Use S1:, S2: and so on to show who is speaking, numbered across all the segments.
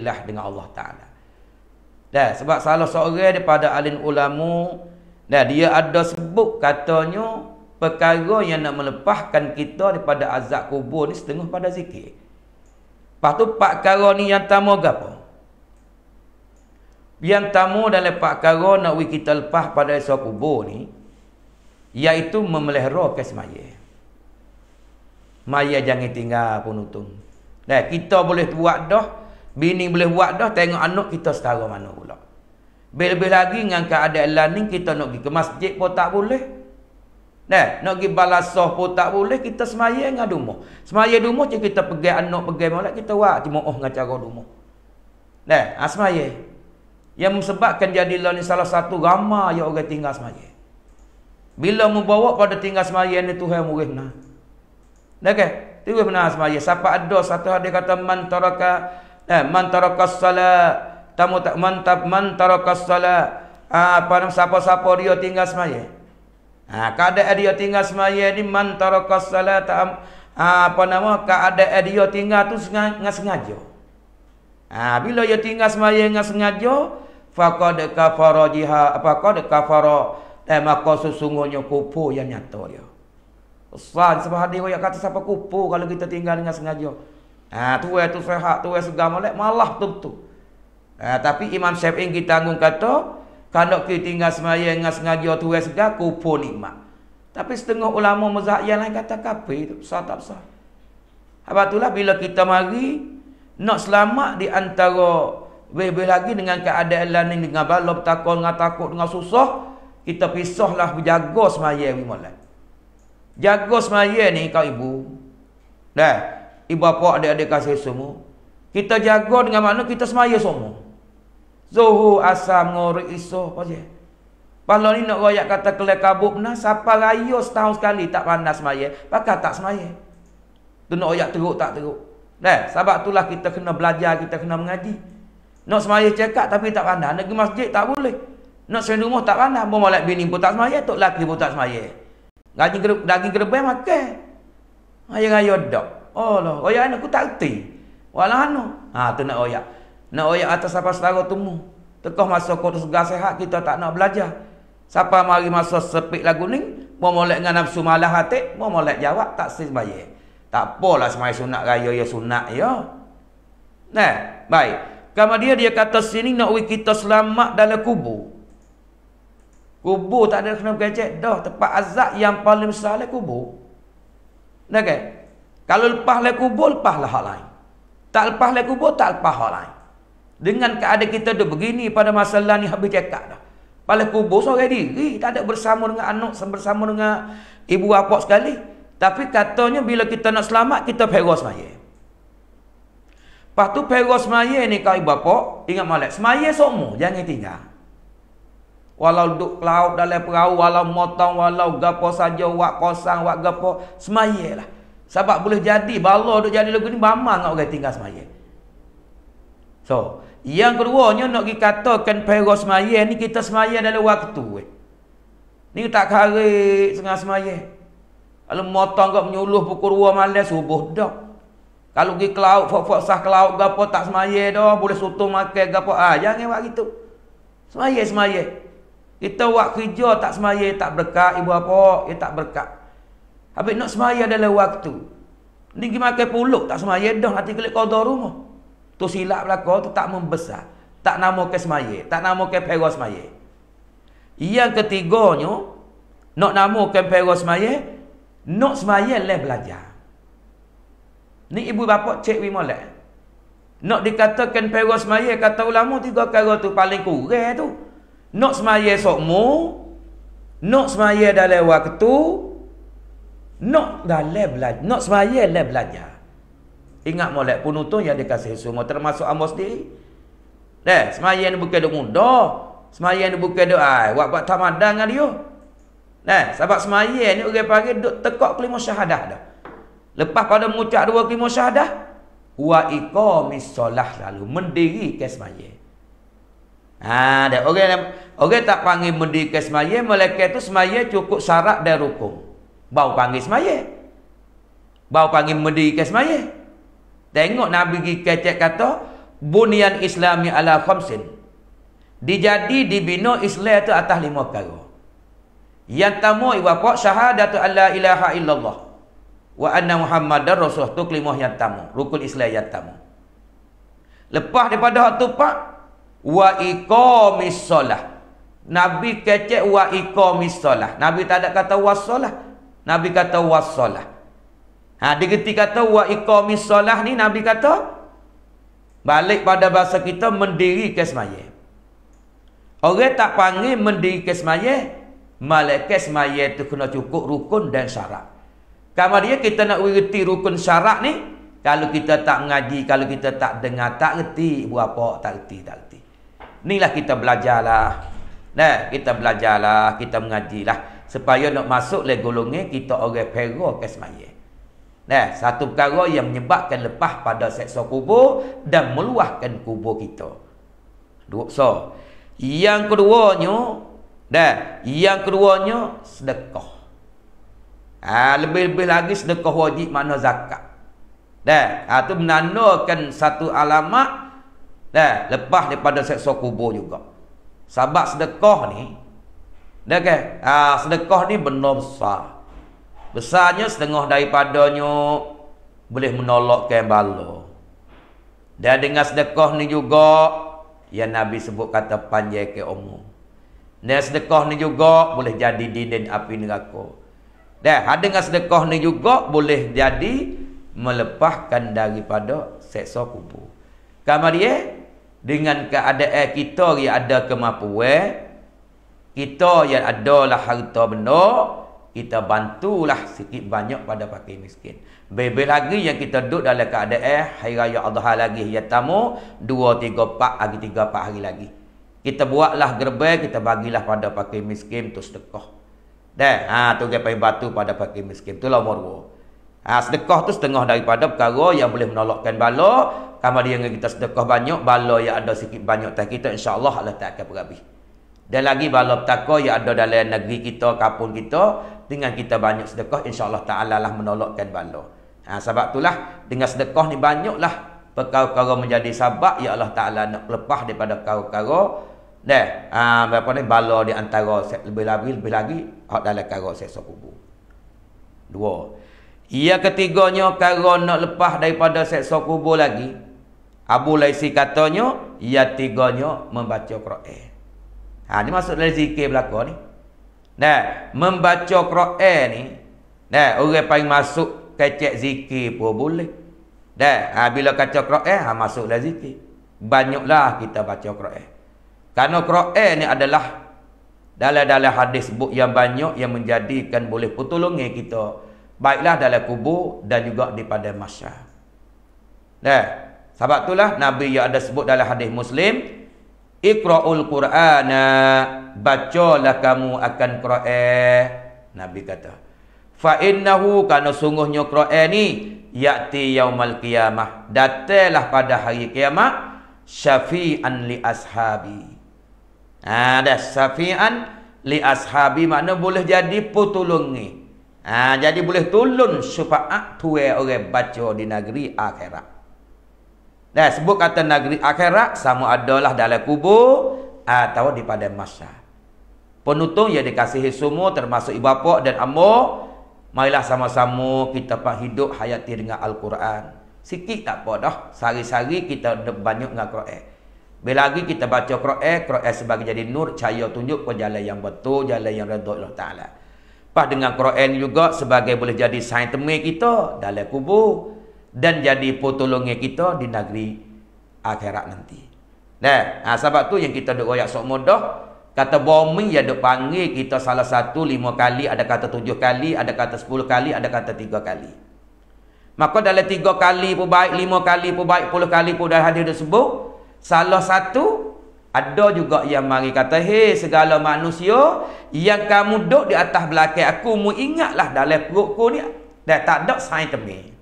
S1: ilah dengan Allah Ta'ala. Dah, sebab salah seorang daripada alim ulama, dah, dia ada sebut katanya, perkara yang nak melepaskan kita daripada azab kubur ni setengah pada zikir. Lepas tu, perkara ni yang tamu ke apa? Yang tamu dalam perkara nak kita lepas pada azab kubur ni, iaitu memelihara ke semaya. Maya jangan tinggal pun utung. Nah, kita boleh buat dah, Bini boleh buat dah, tengok anak kita setara mana pula. Lebih-lebih lagi dengan keadaan lain kita nak pergi ke masjid pun tak boleh. Nah, nak pergi balasah pun tak boleh, kita semaya dengan rumah. Semaya rumah, cik kita pegang anak, pegang malak, kita buat. Cuma oh dengan cara rumah. Nah, ha, semaya. Yang sebabkan jadi lah ni salah satu ramai yang orang tinggal semaya. Bila membawa pada tinggal semaya ni Tuhan murid nak. Nah, kan? Tuhan murid semaya. Siapa ada satu hari kata, Mantaraka eh man tarakas salat tamu tak mantap man tarakas salat ah, apa nama siapa-siapa dia tinggal semaya ha keadaan dia tinggal semaya ni man tarakas salat ah, apa nama keadaan dia tinggal tu sengaja sengaja ha bila dia tinggal semaya dengan sengaja faqad kafara jiha apa qad kafara eh maka sesungguhnya kupu yang nyata dia Ustaz sebab hadis kata siapa kupu kalau kita tinggal dengan sengaja Ha, tu tu sehat, tu yang segar malak, malah betul-betul. Ha, tapi Imam Syafi'i kita anggung kata, kalau kita tinggal semaya dengan sengaja tu yang segar, kupu nikmat. Tapi setengah ulama mazhab yang lain kata, kapi itu besar tak besar. Sebab itulah bila kita mari, nak selamat di antara lebih lagi dengan keadaan lain ini, dengan balap takut, dengan takut, dengan susah, kita pisahlah berjaga semaya ni malam. Jaga semaya ni kau ibu. Dah ibu bapa adik-adik kasih semua. Kita jaga dengan mana kita semaya semua. Zuhur, asam, ngorik, iso, apa saja. Kalau ni nak rakyat kata kelai kabut pernah, siapa raya setahun sekali tak pandai semaya, Pakai tak semaya. Tu nak rakyat teruk tak teruk. Nah, sebab itulah kita kena belajar, kita kena mengaji. Nak semaya cekak tapi tak pandai. Negeri masjid tak boleh. Nak sayang rumah tak pandai. Mau malak bini pun tak semaya, tok laki pun tak semaya. Gaji daging gerbang makan. Ayah-ayah dok. Oh lah, oyak anak aku tak erti. Walah anu. Ha tu nak oyak. Nak oyak atas apa selara tumbuh. Tekah masa kau segar sehat kita tak nak belajar. Siapa mari masa sepik lagu ni, mau molek dengan nafsu malah hati, mau molek jawab tak baye. Tak apalah semai sunat raya ya sunat ya. Nah, baik. Kama dia dia kata sini nak ui kita selamat dalam kubur. Kubur tak ada kena bergecek. Dah, tempat azab yang paling besar adalah kubur. Nah, okay? Kalau lepas lah kubur, lepas lah hal lain. Tak lepas lah kubur, tak lepas hal lain. Dengan keadaan kita tu begini pada masalah ni habis cakap dah. Pada kubur seorang diri. Eh, tak ada bersama dengan anak, bersama dengan ibu bapa sekali. Tapi katanya bila kita nak selamat, kita perah semaya. Lepas tu perah semaya ni kau ibu bapa, ingat malak. Semaya semua, jangan tinggal. Walau duduk laut dalam perahu, walau motong, walau gapo saja, wak kosang, wak gapo, semaya lah. Sebab boleh jadi bala duk jadi lagu ni bama kat orang tinggal semaya. So, yang keduanya nak dikatakan perah semaya ni kita semaya dalam waktu. Eh. Ni tak karik tengah semaya. Kalau motong kau menyuluh pukul 2 malam subuh dah. Kalau pergi ke laut, fok-fok sah ke laut gapo tak semaya dah, boleh sutung makan gapo ah, jangan buat gitu. Semaya semaya. Kita buat kerja tak semaya tak berkat ibu apa, Ia tak berkat. Habis nak semaya dalam waktu. Ni pergi makan puluk, tak semaya dah. Nanti kelihatan kodoh rumah. Tu silap belakang, tu tak membesar. Tak nama ke semaya. Tak nama ke pera semaya. Yang ketiganya, nak nama ke pera semaya, nak semaya leh belajar. Ni ibu bapa cek we molek. Nak dikatakan pera semaya, kata ulama tiga kera tu paling kurang tu. Nak semaya sokmu, nak semaya dalam waktu, nak dalam belajar. Nak semaya dalam belajar. Ingat molek penutup yang dikasih semua. Termasuk Amos sendiri. Eh, semaya ni bukan duk mudah. Semaya ni bukan duk ay. Buat buat tamadang dengan dia. Eh, sebab semaya ni orang panggil duk tekok kelima syahadah dah. Lepas pada mengucap dua kelima syahadah. Wa ikomis solah lalu. Mendiri ke semaya. Ha, dah, orang, orang tak panggil mendiri ke semaya. Molek itu semaya cukup syarat dan rukun. Bau panggil semaya Bau panggil mendirikan semaya Tengok Nabi Kecek kata Bunian Islami ala khamsin Dijadi dibina Islam itu atas lima perkara Yang tamu ibu syahadatu ala ilaha illallah Wa anna Muhammad dan Rasul tu kelimah yang tamu Rukun Islam yang tamu Lepas daripada itu pak Wa iqamis solah Nabi kecek wa iqamis solah Nabi tak ada kata wa solah Nabi kata wassalah. Ha, dia kata wa iqamis solah ni Nabi kata balik pada bahasa kita mendiri kesmaye. Orang tak panggil mendiri kesmaye, malah kesmaye tu kena cukup rukun dan syarat. Kalau dia kita nak ngerti rukun syarat ni, kalau kita tak mengaji, kalau kita tak dengar, tak ngerti berapa, tak ngerti, tak ngerti. Inilah kita belajarlah. Nah, kita belajarlah, kita mengajilah supaya nak masuk le golongnya kita orang pera ke semaya. Nah, satu perkara yang menyebabkan lepas pada seksa kubur dan meluahkan kubur kita. Dua so. Yang keduanya dah, yang keduanya sedekah. Ah, ha, lebih-lebih lagi sedekah wajib mana zakat. Dah, ha, itu menandakan satu alamat dah lepas daripada seksa kubur juga. Sebab sedekah ni Dah kan? Ha, sedekah ni benda besar. Besarnya setengah daripadanya boleh menolakkan bala. Dan dengan sedekah ni juga yang Nabi sebut kata panjai ke umum. Dan sedekah ni juga boleh jadi dinding api neraka. Dah, ada dengan sedekah ni juga boleh jadi melepaskan daripada seksa kubur. Kamari dengan keadaan kita yang ada kemampuan, kita yang adalah harta benda, kita bantulah sikit banyak pada pakai miskin. Bebel lagi yang kita duduk dalam keadaan eh, hari raya Adha lagi ya tamu dua tiga 4 hari tiga 4 hari lagi. Kita buatlah gerbang, kita bagilah pada pakai miskin tu sedekah. Dah, ha tu ke batu pada pakai miskin tu lah morwo. Ha, sedekah tu setengah daripada perkara yang boleh menolakkan bala. Kalau dia yang kita sedekah banyak, bala yang ada sikit banyak tak kita insya-Allah Allah tak akan berhabis. Dan lagi bala petaka yang ada dalam negeri kita, kapun kita, dengan kita banyak sedekah, insyaAllah ta'ala lah menolakkan bala. Ha, sebab itulah, dengan sedekah ni banyaklah perkara-perkara menjadi sebab, ya Allah ta'ala nak lepah daripada perkara-perkara Nah, ha, berapa ni bala di antara lebih lagi lebih lagi hak dalam karo seksa kubur. Dua. Ia ketiganya karo nak lepas daripada seksa kubur lagi. Abu Laisi katanya, ia tiganya membaca Quran. Ha, ini masuk dari zikir belaka ni. Nah, membaca Quran ni, nah, orang paling masuk kecek zikir pun boleh. Nah, ha, bila kaca Quran, ha, masuk dari zikir. Banyaklah kita baca Quran. Karena Quran ni adalah dalam-dalam hadis buk yang banyak yang menjadikan boleh pertolongi kita. Baiklah dalam kubur dan juga di pada masyarakat. Nah, sebab itulah Nabi yang ada sebut dalam hadis Muslim, Iqra'ul Qur'ana Bacalah kamu akan Qur'an Nabi kata Fa innahu kerana sungguhnya Qur'an ni Ya'ti yaumal qiyamah Datailah pada hari kiamat Syafi'an li ashabi Ada ha, dah Syafi'an li ashabi Makna boleh jadi putulung ni Haa jadi boleh tulun supaya tuai orang baca di negeri akhirat dan sebut kata negeri akhirat sama adalah dalam kubur atau ah, di padang mahsyar. Penutup yang dikasihi semua termasuk ibu bapa dan ammu, marilah sama-sama kita pak hidup hayati dengan al-Quran. Sikit tak apa dah, sari-sari kita banyak dengan Quran. Bila lagi kita baca Quran, Quran sebagai jadi nur cahaya tunjuk ke jalan yang betul, jalan yang redha Allah Taala. Pas dengan Quran juga sebagai boleh jadi saintemik kita dalam kubur dan jadi potolongi kita di negeri akhirat nanti. Nah, ha, sebab tu yang kita duk royak sok mudah, kata bomi yang dok panggil kita salah satu lima kali, ada kata tujuh kali, ada kata sepuluh kali, ada kata tiga kali. Maka dalam tiga kali pun baik, lima kali pun baik, puluh kali pun dah hadir disebut, salah satu ada juga yang mari kata, hei segala manusia yang kamu duduk di atas belakang aku, mu ingatlah dalam perutku ni, dah tak ada sign temi.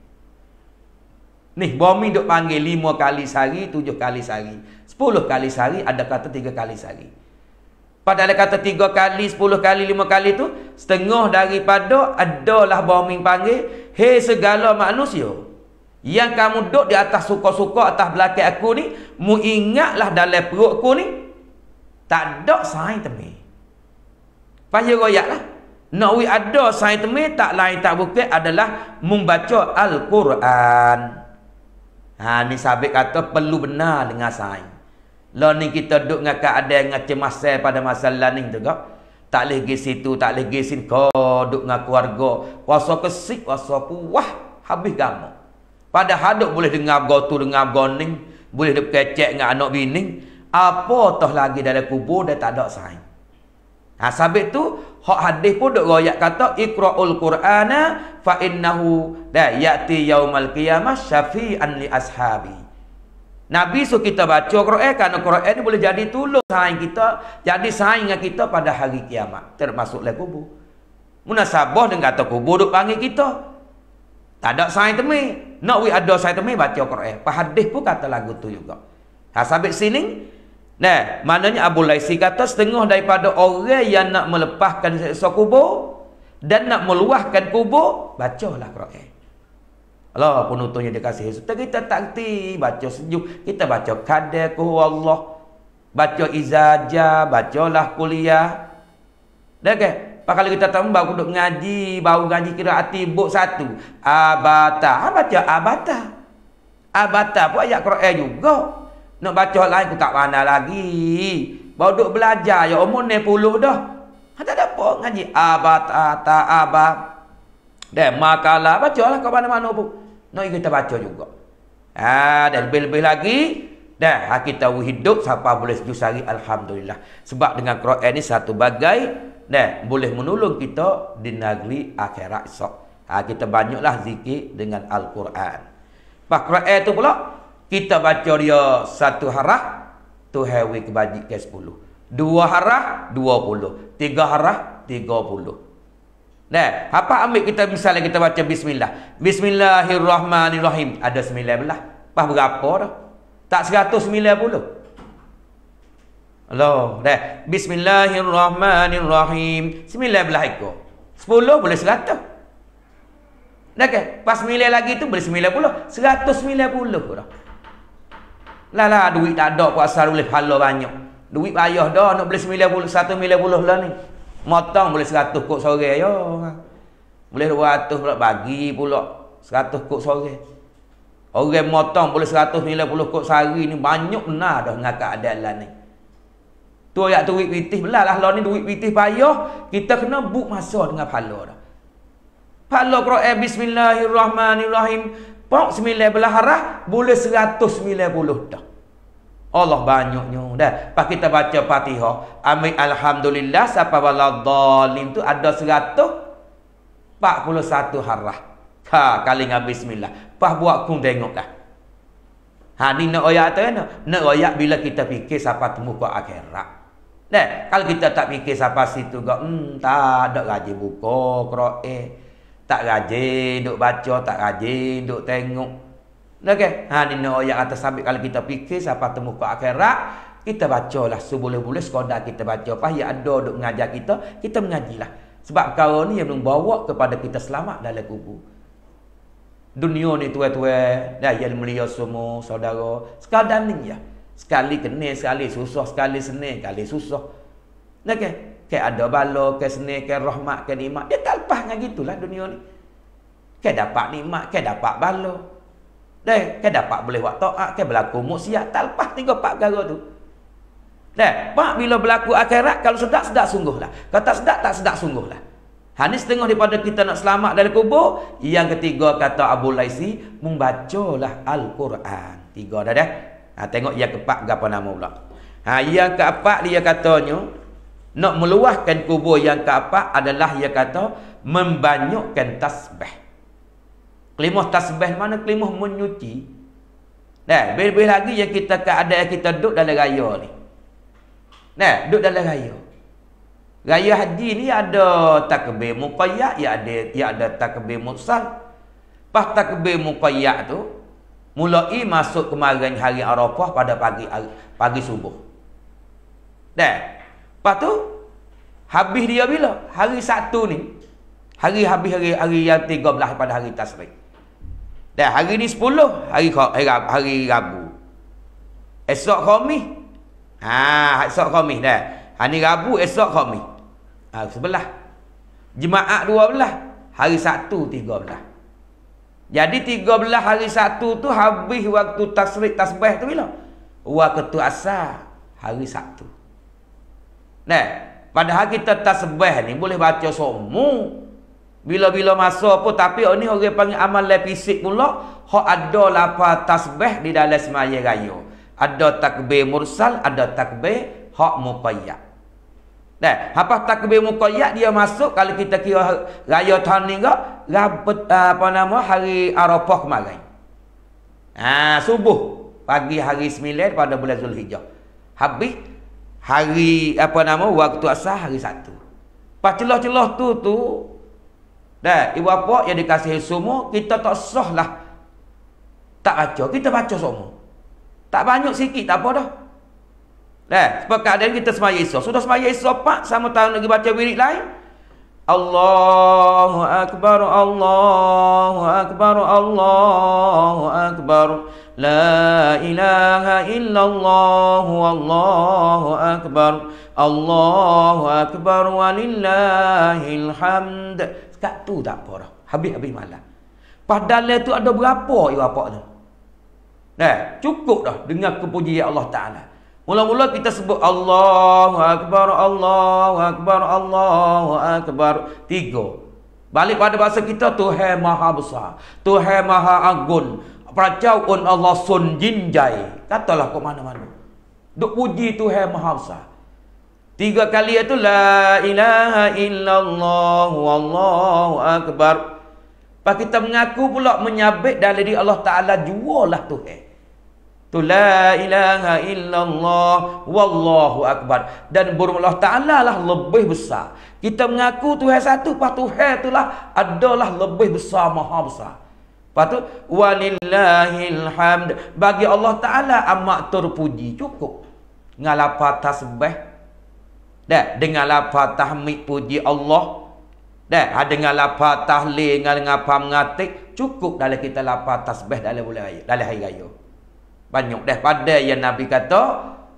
S1: Ni, bumi duk panggil lima kali sehari, tujuh kali sehari. Sepuluh kali sehari, ada kata tiga kali sehari. Padahal kata tiga kali, sepuluh kali, lima kali tu, setengah daripada adalah bumi panggil, hei segala manusia. Yang kamu duduk di atas suka-suka atas belakang aku ni, mu ingatlah dalam perut aku ni, tak ada sain temi. Faya royak lah. Nak ada sain temi, tak lain tak bukti adalah membaca Al-Quran. Ha ni sabik kata perlu benar dengan sain. Lah ni kita duduk dengan keadaan dengan cemasan pada masalah ni juga. Tak leh pergi situ, tak leh pergi sini. Kau duduk dengan keluarga. Wasa kesik, wasa kuah. Habis gamu. Pada hadut boleh dengar gotu, dengar goning. Boleh duduk kecek dengan anak bini. Apa toh lagi dalam kubur, dah tak ada sain. Ha, sabik tu, Hak hadis pun dok royak kata Iqra'ul Qur'ana fa innahu la yati yaumal qiyamah syafi'an li ashabi. Nabi suruh kita baca Quran kerana Quran ni boleh jadi tolong saing kita, jadi saing kita pada hari kiamat, termasuklah kubur. Munasabah dengan kata kubur duk panggil kita. Tak ada saing temui Nak we ada saing temui baca Quran. Pahadih pun kata lagu tu juga. Ha sabit sini, Nah, maknanya Abu Laisi kata setengah daripada orang yang nak melepaskan seksa kubur dan nak meluahkan kubur, bacalah Quran. Allah penutupnya dia kasih. Kita, kita tak kerti, baca sejuk. Kita baca kadeku Allah. Baca izajah, bacalah kuliah. Dah okay? ke? Kalau kita tahu, baru duduk ngaji, baru ngaji kira hati, buk satu. Abata. Ha, baca abata. Abata pun ayat Quran juga. Nak baca lain aku tak pandai lagi. Baru duk belajar ya umur ni puluh dah. Ha tak ada apa ngaji abat ata abab. Dah makalah bacalah kau mana-mana pun. Nak no, kita baca juga. Ha dah lebih-lebih lagi Dah. ha, kita hidup siapa boleh sejus hari alhamdulillah. Sebab dengan Quran ni satu bagai Dah boleh menolong kita di negeri akhirat esok. Ha, kita banyaklah zikir dengan Al-Quran. Pak Quran tu pula kita baca dia satu harah tu hawi kebajik ke sepuluh dua harah dua puluh tiga harah tiga puluh Nah, apa ambil kita misalnya kita baca bismillah. Bismillahirrahmanirrahim. Ada 19. Apa berapa dah? Tak 190. Allah, nah, bismillahirrahmanirrahim. 19 ikut. 10 boleh 100. Nah, kan? Pas 9 lagi tu boleh 90. 190 dah. Lah lah duit tak ada puasa boleh pahala banyak. Duit payah dah nak beli 90 1 milion puluh lah ni. Motong boleh 100 kok sore ayo. Ya. Boleh 200 pula bagi pula 100 kok sore. Orang motong boleh 100 puluh kok sehari ni banyak benar dah dengan keadaan lah ni. Tu ayat duit pitih belah lah lah ni duit pitih payah kita kena buk masa dengan pahala dah. Pahala Quran bismillahirrahmanirrahim Pak sembilan belah arah boleh seratus sembilan puluh dah. Allah banyaknya dah. Pak kita baca Fatihah, amin alhamdulillah siapa wala dalim tu ada 100, 41 harah. Ha, kali ngabis bismillah. Pak buat kum tengoklah. Ha ni nak oyak tu kan? Nak oyak bila kita fikir siapa temu ke akhirat. Nah, kalau kita tak fikir siapa situ gak, hmm, tak ada gaji buka, kroe. Eh. Tak rajin duk baca, tak rajin duk tengok. Okey, ha ni no ayat atas sabit kalau kita fikir siapa temu Pak akhirat, kita bacalah seboleh-boleh sekadar kita baca apa yang ada duk mengajar kita, kita mengajilah. Sebab perkara ni yang belum bawa kepada kita selamat dalam kubur. Dunia ni tua-tua, dah yang mulia semua saudara, sekadar ni ya. Sekali kena, sekali susah, sekali senang, sekali susah. Okey, ke ada bala, ke seni, ke rahmat, ke nikmat. Dia tak lepas dengan gitulah dunia ni. Ke dapat nikmat, ke dapat bala. Dah, ke dapat boleh buat taat, ke berlaku maksiat, tak lepas tiga empat perkara tu. Dah, pak bila berlaku akhirat kalau sedak sedak sungguhlah. Kalau tak sedak tak sedak sungguhlah. Ha ni setengah daripada kita nak selamat dari kubur, yang ketiga kata Abu Laisi, membacalah Al-Quran. Tiga dah dah. Ha, tengok yang keempat gapa nama pula. Ha, yang keempat dia katanya, nak meluahkan kubur yang keempat adalah ia kata membanyakkan tasbih. Kelimah tasbih mana? Kelimah menyuci. Nah, lebih-lebih lagi yang kita keadaan kita duduk dalam raya ni. Nah, duduk dalam raya. Raya haji ni ada takbir muqayyad, ya ada ya ada takbir mursal. Pas takbir muqayyad tu mulai masuk kemarin hari Arafah pada pagi pagi subuh. Dah, Lepas tu habis dia bila? Hari satu ni. Hari habis hari hari yang tiga belah pada hari Tasrik. Dan hari ni sepuluh hari hari, hari Rabu. Esok Khamis. Ha, esok Khamis dah. Hari Rabu esok Khamis. Ha, sebelah. Jemaat belah hari satu tiga belah Jadi tiga belah hari satu tu habis waktu tasrik tasbih tu bila? Waktu asar hari satu Nah, padahal kita tasbih ni boleh baca semua Bila-bila masa pun tapi ini orang panggil amal fisik pula, hak ada lapa tasbih di dalam sembahyang raya. Ada takbir mursal, ada takbir hak muqayyad. Nah, apa takbir muqayyad dia masuk kalau kita kira raya tahun ni ke, rabat ah, apa nama hari Arafah kemarin. Ah, ha, subuh pagi hari 9 pada bulan Zulhijjah. Habis hari apa nama waktu asah hari satu pas celah-celah tu tu dah ibu apa yang dikasih semua kita tak sah lah tak baca kita baca semua tak banyak sikit tak apa dah dah sebab keadaan kita semaya isa sudah semaya isa pak sama tahun lagi baca wirid lain Allahu Akbar Allahu Akbar Allahu Akbar لا إله إلا الله والله أكبر الله أكبر ولله الحمد Sekat tu tak apa dah. Habis-habis malam. Padahal tu ada berapa ibu bapa tu? Nah, cukup dah dengan kepujian Allah Ta'ala. Mula-mula kita sebut Allahu Akbar, Allahu Akbar, Allahu Akbar. Tiga. Balik pada bahasa kita, Tuhai Maha Besar. Tuhai Maha agung. Peracau on Allah sun jin jai. Katalah kau mana-mana. Duk puji Tuhan Maha Besar. Tiga kali itu la ilaha illallah wallahu akbar. Pak kita mengaku pula menyabit dan diri Allah Taala jualah Tuhan. Tu la ilaha illallah wallahu akbar dan burung Allah Taala lah lebih besar. Kita mengaku Tuhan satu, pas Tuhan itulah adalah lebih besar, maha besar. Lepas tu walillahil bagi Allah taala amat terpuji cukup. Dengan lafaz tasbih. Dah dengan lafaz tahmid puji Allah. Dah ada ha, dengan lafaz tahlil dengan dengan apa mengatik cukup dalam kita lafaz tasbih dalam bulan raya, dalam hari raya. Banyak dah pada yang Nabi kata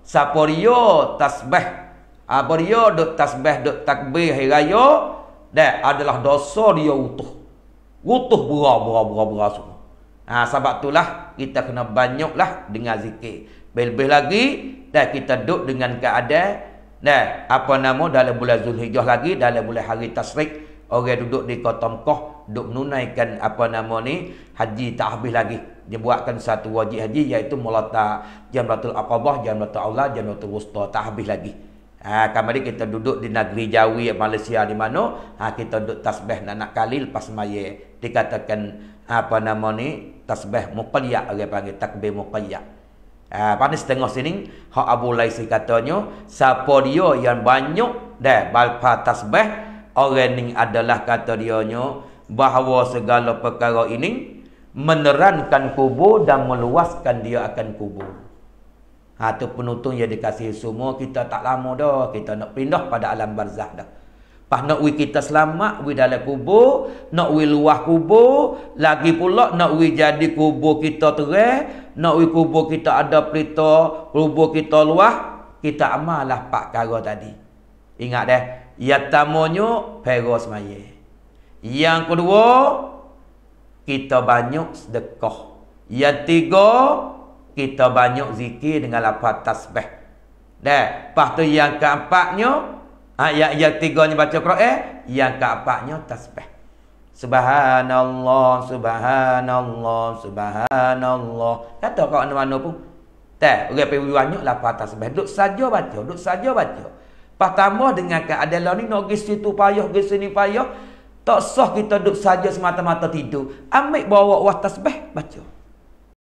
S1: saporio tasbih. Ha, apa dia duk tasbih duk takbir hari raya? Dah adalah dosa dia utuh. Wutuh bura bura bura bura semua. Ha, sebab itulah kita kena banyaklah dengan zikir. Lebih-lebih lagi dah kita duduk dengan keadaan dan apa nama dalam bulan Zulhijjah lagi dalam bulan hari tasrik orang duduk di kota Mekah duduk menunaikan apa nama ni haji tak habis lagi dia buatkan satu wajib haji iaitu mulata jamratul aqabah jamratul aula jamratul wusta tak habis lagi Ha, kemarin kita duduk di negeri Jawi Malaysia di mana ha, kita duduk tasbih nak nak kali lepas maya dikatakan apa nama ni tasbih muqayya orang panggil takbir muqayya ha, pada setengah sini hak Abu Laisi katanya siapa dia yang banyak dah balpa tasbih orang ini adalah kata dia nyo bahawa segala perkara ini menerankan kubur dan meluaskan dia akan kubur Ha, tu penutup yang dikasih semua kita tak lama dah. Kita nak pindah pada alam barzah dah. Pas nak wui kita selamat, wui dalam kubur. Nak wui luah kubur. Lagi pula nak wui jadi kubur kita terah. Nak wui kubur kita ada pelita. Kubur kita luah. Kita amalah pak kara tadi. Ingat deh. Yang tamunya, peros maya. Yang kedua, kita banyak sedekah. Yang tiga, kita banyak zikir dengan lapar tasbih. Dah, lepas tu yang keempatnya, ha, yang, yang tiga ni baca Quran, eh? yang keempatnya tasbih. Subhanallah, subhanallah, subhanallah. Kata kau mana-mana pun. Tak, orang okay, pergi banyak lapar tasbih. Duduk saja baca, duduk saja baca. Lepas tambah dengan keadaan ni, nak pergi situ payah, pergi sini payah. Tak sah kita duduk saja semata-mata tidur. Ambil bawa wah tasbih, baca.